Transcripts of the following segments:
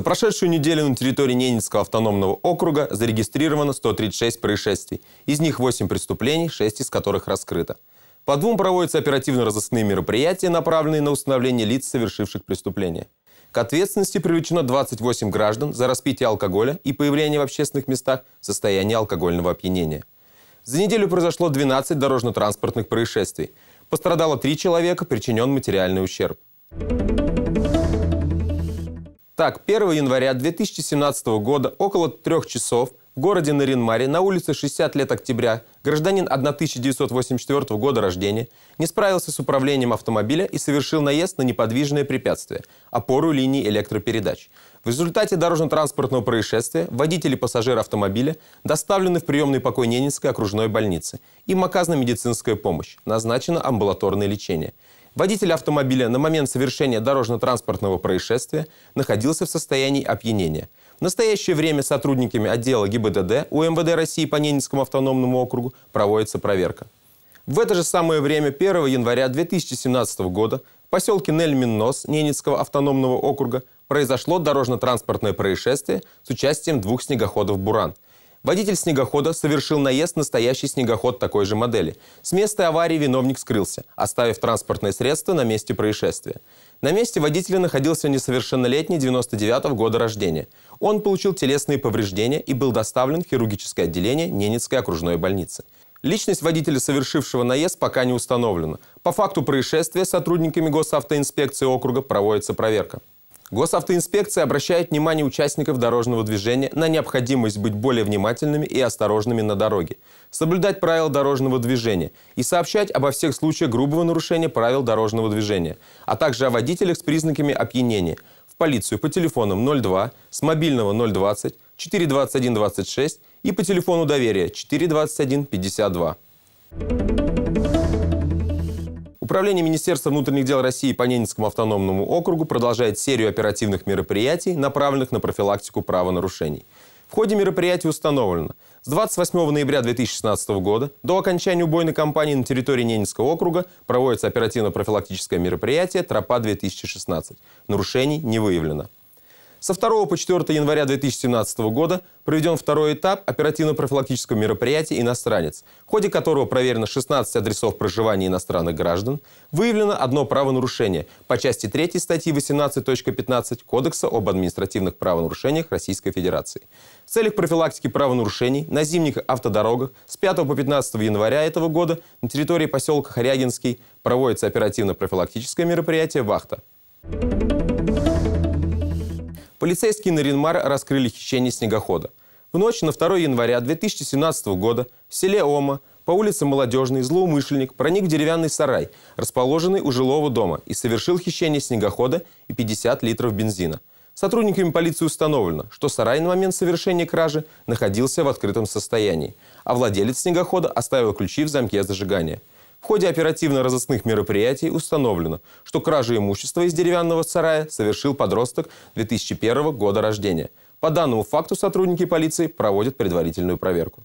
За прошедшую неделю на территории Ненецкого автономного округа зарегистрировано 136 происшествий. Из них 8 преступлений, 6 из которых раскрыто. По двум проводятся оперативно-розыскные мероприятия, направленные на установление лиц, совершивших преступления. К ответственности привлечено 28 граждан за распитие алкоголя и появление в общественных местах в состоянии алкогольного опьянения. За неделю произошло 12 дорожно-транспортных происшествий. Пострадало 3 человека, причинен материальный ущерб. Thank you так, 1 января 2017 года около трех часов в городе Наринмаре на улице 60 лет октября гражданин 1984 года рождения не справился с управлением автомобиля и совершил наезд на неподвижное препятствие – опору линии электропередач. В результате дорожно-транспортного происшествия водители и пассажир автомобиля доставлены в приемный покой Ненинской окружной больницы. Им оказана медицинская помощь, назначено амбулаторное лечение. Водитель автомобиля на момент совершения дорожно-транспортного происшествия находился в состоянии опьянения. В настоящее время сотрудниками отдела ГИБДД УМВД России по Ненецкому автономному округу проводится проверка. В это же самое время 1 января 2017 года в поселке Нельминнос Ненецкого автономного округа произошло дорожно-транспортное происшествие с участием двух снегоходов «Буран», Водитель снегохода совершил наезд на настоящий снегоход такой же модели. С места аварии виновник скрылся, оставив транспортное средство на месте происшествия. На месте водителя находился несовершеннолетний 99 -го года рождения. Он получил телесные повреждения и был доставлен в хирургическое отделение Ненецкой окружной больницы. Личность водителя, совершившего наезд, пока не установлена. По факту происшествия сотрудниками госавтоинспекции округа проводится проверка. Госавтоинспекция обращает внимание участников дорожного движения на необходимость быть более внимательными и осторожными на дороге, соблюдать правила дорожного движения и сообщать обо всех случаях грубого нарушения правил дорожного движения, а также о водителях с признаками опьянения в полицию по телефонам 02, с мобильного 020, 421 26 и по телефону доверия 421 52. Управление Министерства внутренних дел России по Ненецкому автономному округу продолжает серию оперативных мероприятий, направленных на профилактику правонарушений. В ходе мероприятий установлено, с 28 ноября 2016 года до окончания убойной кампании на территории Ненецкого округа проводится оперативно-профилактическое мероприятие «Тропа-2016». Нарушений не выявлено. Со 2 по 4 января 2017 года проведен второй этап оперативно-профилактического мероприятия «Иностранец», в ходе которого проверено 16 адресов проживания иностранных граждан, выявлено одно правонарушение по части 3 статьи 18.15 Кодекса об административных правонарушениях Российской Федерации. В целях профилактики правонарушений на зимних автодорогах с 5 по 15 января этого года на территории поселка Хорягинский проводится оперативно-профилактическое мероприятие «Вахта». Thank you Полицейские Наринмар раскрыли хищение снегохода. В ночь на 2 января 2017 года в селе Ома по улице Молодежный злоумышленник проник в деревянный сарай, расположенный у жилого дома, и совершил хищение снегохода и 50 литров бензина. Сотрудниками полиции установлено, что сарай на момент совершения кражи находился в открытом состоянии, а владелец снегохода оставил ключи в замке зажигания. В ходе оперативно-розыскных мероприятий установлено, что кражу имущества из деревянного сарая совершил подросток 2001 года рождения. По данному факту сотрудники полиции проводят предварительную проверку.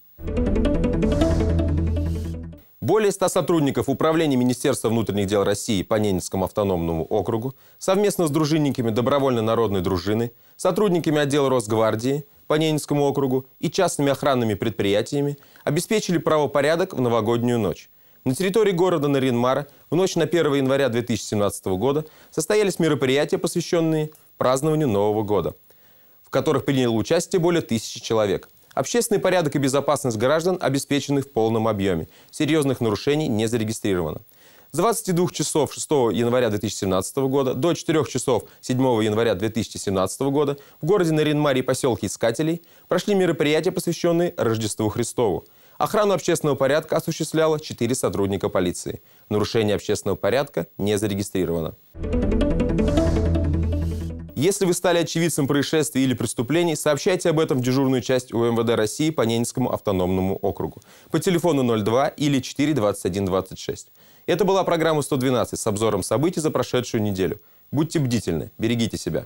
Более 100 сотрудников Управления Министерства внутренних дел России по Ненецкому автономному округу совместно с дружинниками Добровольно-народной дружины, сотрудниками отдела Росгвардии по Ненецкому округу и частными охранными предприятиями обеспечили правопорядок в новогоднюю ночь – на территории города Наринмара в ночь на 1 января 2017 года состоялись мероприятия, посвященные празднованию Нового года, в которых приняло участие более тысячи человек. Общественный порядок и безопасность граждан обеспечены в полном объеме. Серьезных нарушений не зарегистрировано. С 22 часов 6 января 2017 года до 4 часов 7 января 2017 года в городе Наринмаре и поселке Искателей прошли мероприятия, посвященные Рождеству Христову – Охрану общественного порядка осуществляло 4 сотрудника полиции. Нарушение общественного порядка не зарегистрировано. Если вы стали очевидцем происшествий или преступлений, сообщайте об этом в дежурную часть УМВД России по Ненецкому автономному округу по телефону 02 или 42126. Это была программа «112» с обзором событий за прошедшую неделю. Будьте бдительны, берегите себя.